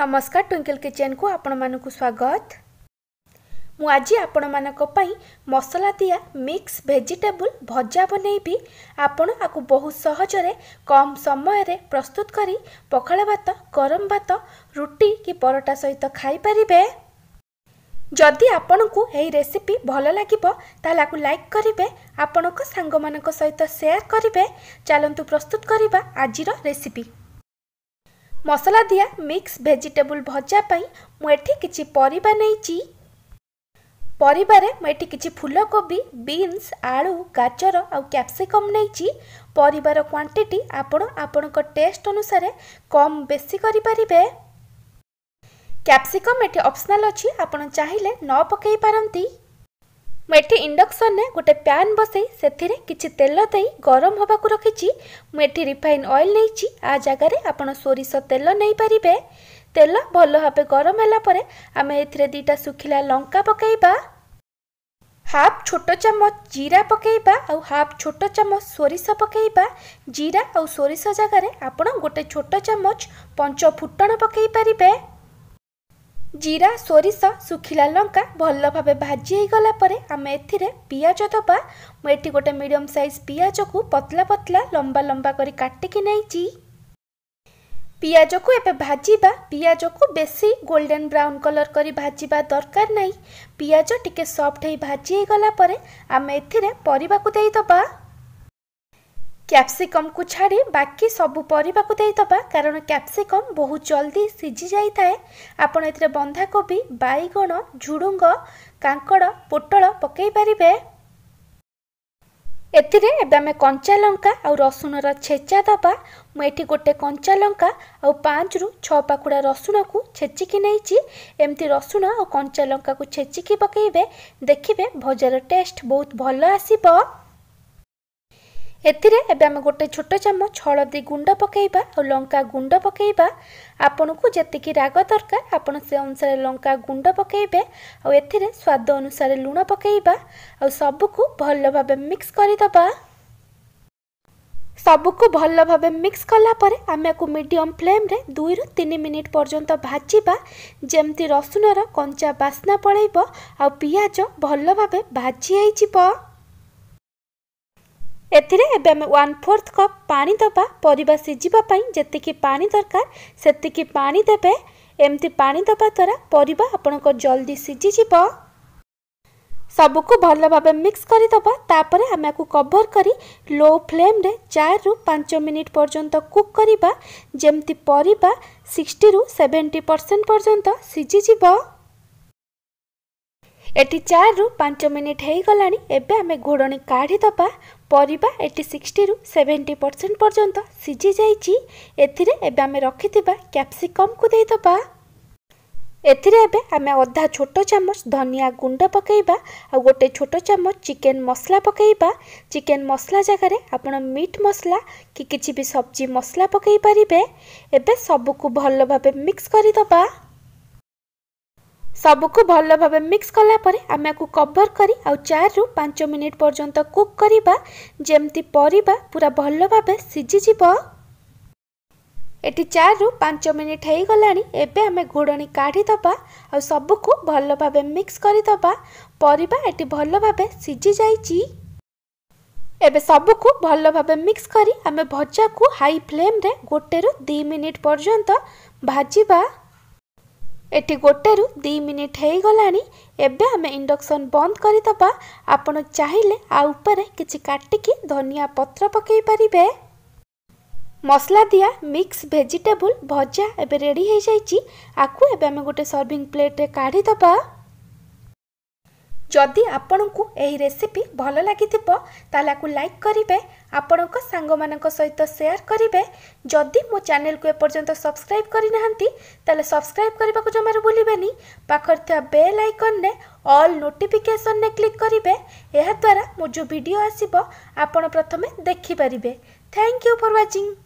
ନମସ୍କାର ଟ୍ୱିଙ୍କଲ କିଚେନକୁ ଆପଣମାନଙ୍କୁ ସ୍ୱାଗତ ମୁଁ ଆଜି ଆପଣମାନଙ୍କ ପାଇଁ ମସଲା ଦିଆ ମିକ୍ସ ଭେଜିଟେବୁଲ ଭଜା ବନେଇବି ଆପଣ ଆକୁ ବହୁତ ସହଜରେ କମ୍ ସମୟରେ ପ୍ରସ୍ତୁତ କରି ପଖାଳ ଭାତ ଗରମ ଭାତ ରୁଟି କି ପରଟା ସହିତ ଖାଇପାରିବେ ଯଦି ଆପଣଙ୍କୁ ଏହି ରେସିପି ଭଲ ଲାଗିବ ତାହେଲେ ଆକୁ ଲାଇକ୍ କରିବେ ଆପଣଙ୍କ ସାଙ୍ଗମାନଙ୍କ ସହିତ ସେୟାର କରିବେ ଚାଲନ୍ତୁ ପ୍ରସ୍ତୁତ କରିବା ଆଜିର ରେସିପି ମସଲା ଦିଆ ମିକ୍ସ ଭେଜିଟେବୁଲ ଭଜା ପାଇଁ ମୁଁ ଏଠି କିଛି ପରିବା ନେଇଛି ପରିବାରେ ମୁଁ ଏଠି କିଛି ଫୁଲକୋବି ବିନ୍ସ ଆଳୁ ଗାଜର ଆଉ କ୍ୟାପ୍ସିକମ୍ ନେଇଛି ପରିବାର କ୍ୱାଣ୍ଟିଟି ଆପଣ ଆପଣଙ୍କ ଟେଷ୍ଟ ଅନୁସାରେ କମ୍ ବେଶୀ କରିପାରିବେ କ୍ୟାପ୍ସିକମ୍ ଏଠି ଅପ୍ସନାଲ୍ ଅଛି ଆପଣ ଚାହିଁଲେ ନ ପକାଇ ପାରନ୍ତି ମୁଁ ଏଠି ଇଣ୍ଡକ୍ସନରେ ଗୋଟେ ପ୍ୟାନ୍ ବସାଇ ସେଥିରେ କିଛି ତେଲ ଦେଇ ଗରମ ହେବାକୁ ରଖିଛି ମୁଁ ଏଠି ରିଫାଇନ୍ ଅଏଲ୍ ନେଇଛି ଆ ଜାଗାରେ ଆପଣ ସୋରିଷ ତେଲ ନେଇପାରିବେ ତେଲ ଭଲ ଭାବେ ଗରମ ହେଲା ପରେ ଆମେ ଏଥିରେ ଦୁଇଟା ଶୁଖିଲା ଲଙ୍କା ପକାଇବା ହାଫ୍ ଛୋଟ ଚାମଚ ଜିରା ପକାଇବା ଆଉ ହାଫ୍ ଛୋଟ ଚାମଚ ସୋରିଷ ପକାଇବା ଜିରା ଆଉ ସୋରିଷ ଜାଗାରେ ଆପଣ ଗୋଟେ ଛୋଟ ଚାମଚ ପଞ୍ଚ ଫୁଟଣ ପକାଇ ପାରିବେ ଜିରା ସୋରିଷ ଶୁଖିଲା ଲଙ୍କା ଭଲ ଭାବେ ଭାଜି ହୋଇଗଲା ପରେ ଆମେ ଏଥିରେ ପିଆଜ ଦେବା ମୁଁ ଏଠି ଗୋଟେ ମିଡ଼ିୟମ୍ ସାଇଜ୍ ପିଆଜକୁ ପତଲା ପତଲା ଲମ୍ବା ଲମ୍ବା କରି କାଟିକି ନେଇଛି ପିଆଜକୁ ଏବେ ଭାଜିବା ପିଆଜକୁ ବେଶୀ ଗୋଲ୍ଡେନ୍ ବ୍ରାଉନ୍ କଲର୍ କରି ଭାଜିବା ଦରକାର ନାହିଁ ପିଆଜ ଟିକେ ସଫ୍ଟ ହୋଇ ଭାଜି ହୋଇଗଲା ପରେ ଆମେ ଏଥିରେ ପରିବାକୁ ଦେଇଦେବା କ୍ୟାପ୍ସିକମ୍ କୁ ଛାଡ଼ି ବାକି ସବୁ ପରିବାକୁ ଦେଇଦେବା କାରଣ କ୍ୟାପ୍ସିକମ୍ ବହୁତ ଜଲ୍ଦି ସିଝି ଯାଇଥାଏ ଆପଣ ଏଥିରେ ବନ୍ଧାକୋବି ବାଇଗଣ ଝୁଡ଼ୁଙ୍ଗ କାଙ୍କଡ଼ ପୋଟଳ ପକାଇ ପାରିବେ ଏଥିରେ ଏବେ ଆମେ କଞ୍ଚା ଲଙ୍କା ଆଉ ରସୁଣର ଛେଚା ଦେବା ମୁଁ ଏଠି ଗୋଟେ କଞ୍ଚା ଲଙ୍କା ଆଉ ପାଞ୍ଚରୁ ଛଅ ପାଖୁଡ଼ା ରସୁଣକୁ ଛେଚିକି ନେଇଛି ଏମିତି ରସୁଣ ଆଉ କଞ୍ଚା ଲଙ୍କାକୁ ଛେଚିକି ପକାଇବେ ଦେଖିବେ ଭଜାର ଟେଷ୍ଟ ବହୁତ ଭଲ ଆସିବ ଏଥିରେ ଏବେ ଆମେ ଗୋଟେ ଛୋଟ ଚାମଚ ହଳଦୀ ଗୁଣ୍ଡ ପକାଇବା ଆଉ ଲଙ୍କା ଗୁଣ୍ଡ ପକାଇବା ଆପଣଙ୍କୁ ଯେତିକି ରାଗ ଦରକାର ଆପଣ ସେ ଅନୁସାରେ ଲଙ୍କା ଗୁଣ୍ଡ ପକାଇବେ ଆଉ ଏଥିରେ ସ୍ୱାଦ ଅନୁସାରେ ଲୁଣ ପକାଇବା ଆଉ ସବୁକୁ ଭଲ ଭାବେ ମିକ୍ସ କରିଦେବା ସବୁକୁ ଭଲ ଭାବେ ମିକ୍ସ କଲା ପରେ ଆମେ ଆକୁ ମିଡ଼ିୟମ୍ ଫ୍ଲେମ୍ରେ ଦୁଇରୁ ତିନି ମିନିଟ୍ ପର୍ଯ୍ୟନ୍ତ ଭାଜିବା ଯେମିତି ରସୁଣର କଞ୍ଚା ବାସ୍ନା ପଳାଇବ ଆଉ ପିଆଜ ଭଲ ଭାବେ ଭାଜି ହେଇଯିବ ଏଥିରେ ଏବେ ଆମେ ୱାନ୍ ଫୋର୍ଥ କପ୍ ପାଣି ଦେବା ପରିବା ସିଝିବା ପାଇଁ ଯେତିକି ପାଣି ଦରକାର ସେତିକି ପାଣି ଦେବେ ଏମିତି ପାଣି ଦେବା ଦ୍ୱାରା ପରିବା ଆପଣଙ୍କ ଜଲ୍ଦି ସିଝିଯିବ ସବୁକୁ ଭଲ ଭାବେ ମିକ୍ସ କରିଦେବା ତାପରେ ଆମେ ଆକୁ କଭର୍ କରି ଲୋ ଫ୍ଲେମ୍ରେ ଚାରିରୁ ପାଞ୍ଚ ମିନିଟ୍ ପର୍ଯ୍ୟନ୍ତ କୁକ୍ କରିବା ଯେମିତି ପରିବା ସିକ୍ସଟିରୁ ସେଭେଣ୍ଟି ପରସେଣ୍ଟ ପର୍ଯ୍ୟନ୍ତ ସିଝିଯିବ ଏଠି ଚାରିରୁ ପାଞ୍ଚ ମିନିଟ୍ ହେଇଗଲାଣି ଏବେ ଆମେ ଘୋଡ଼ଣୀ କାଢ଼ିଦେବା ପରିବା ଏଠି ସିକ୍ସଟିରୁ ସେଭେଣ୍ଟି ପରସେଣ୍ଟ ପର୍ଯ୍ୟନ୍ତ ସିଝି ଯାଇଛି ଏଥିରେ ଏବେ ଆମେ ରଖିଥିବା କ୍ୟାପ୍ସିକମ୍କୁ ଦେଇଦେବା ଏଥିରେ ଏବେ ଆମେ ଅଧା ଛୋଟ ଚାମଚ ଧନିଆ ଗୁଣ୍ଡ ପକାଇବା ଆଉ ଗୋଟେ ଛୋଟ ଚାମଚ ଚିକେନ୍ ମସଲା ପକାଇବା ଚିକେନ୍ ମସଲା ଜାଗାରେ ଆପଣ ମିଟ୍ ମସଲା କି କିଛି ବି ସବଜି ମସଲା ପକାଇ ପାରିବେ ଏବେ ସବୁକୁ ଭଲ ଭାବେ ମିକ୍ସ କରିଦେବା ସବୁକୁ ଭଲ ଭାବେ ମିକ୍ସ କଲା ପରେ ଆମେ ଆକୁ କଭର କରି ଆଉ ଚାରିରୁ ପାଞ୍ଚ ମିନିଟ୍ ପର୍ଯ୍ୟନ୍ତ କୁକ୍ କରିବା ଯେମିତି ପରିବା ପୁରା ଭଲ ଭାବେ ସିଝିଯିବ ଏଠି ଚାରିରୁ ପାଞ୍ଚ ମିନିଟ୍ ହେଇଗଲାଣି ଏବେ ଆମେ ଘୋଡ଼ଣୀ କାଢ଼ିଦେବା ଆଉ ସବୁକୁ ଭଲ ଭାବେ ମିକ୍ସ କରିଦେବା ପରିବା ଏଠି ଭଲ ଭାବେ ସିଝିଯାଇଛି ଏବେ ସବୁକୁ ଭଲ ଭାବେ ମିକ୍ସ କରି ଆମେ ଭଜାକୁ ହାଇ ଫ୍ଲେମ୍ରେ ଗୋଟେରୁ ଦୁଇ ମିନିଟ୍ ପର୍ଯ୍ୟନ୍ତ ଭାଜିବା ଏଠି ଗୋଟେରୁ ଦୁଇ ମିନିଟ୍ ହେଇଗଲାଣି ଏବେ ଆମେ ଇଣ୍ଡକ୍ସନ୍ ବନ୍ଦ କରିଦେବା ଆପଣ ଚାହିଁଲେ ଆ ଉପରେ କିଛି କାଟିକି ଧନିଆ ପତ୍ର ପକାଇ ପାରିବେ ମସଲା ଦିଆ ମିକ୍ସ ଭେଜିଟେବୁଲ୍ ଭଜା ଏବେ ରେଡ଼ି ହେଇଯାଇଛି ଆକୁ ଏବେ ଆମେ ଗୋଟେ ସର୍ଭିଂ ପ୍ଲେଟ୍ରେ କାଢ଼ିଦେବା ଯଦି ଆପଣଙ୍କୁ ଏହି ରେସିପି ଭଲ ଲାଗିଥିବ ତାହେଲେ ଆକୁ ଲାଇକ୍ କରିବେ ଆପଣଙ୍କ ସାଙ୍ଗମାନଙ୍କ ସହିତ ସେୟାର କରିବେ ଯଦି ମୋ ଚ୍ୟାନେଲକୁ ଏପର୍ଯ୍ୟନ୍ତ ସବସ୍କ୍ରାଇବ୍ କରିନାହାନ୍ତି ତାହେଲେ ସବସ୍କ୍ରାଇବ୍ କରିବାକୁ ଜମାରୁ ଭୁଲିବେନି ପାଖରେ ଥିବା ବେଲ୍ ଆଇକନ୍ରେ ଅଲ୍ ନୋଟିଫିକେସନ୍ରେ କ୍ଲିକ୍ କରିବେ ଏହାଦ୍ୱାରା ମୁଁ ଯେଉଁ ଭିଡ଼ିଓ ଆସିବ ଆପଣ ପ୍ରଥମେ ଦେଖିପାରିବେ ଥ୍ୟାଙ୍କ ୟୁ ଫର୍ ୱାଚିଙ୍ଗ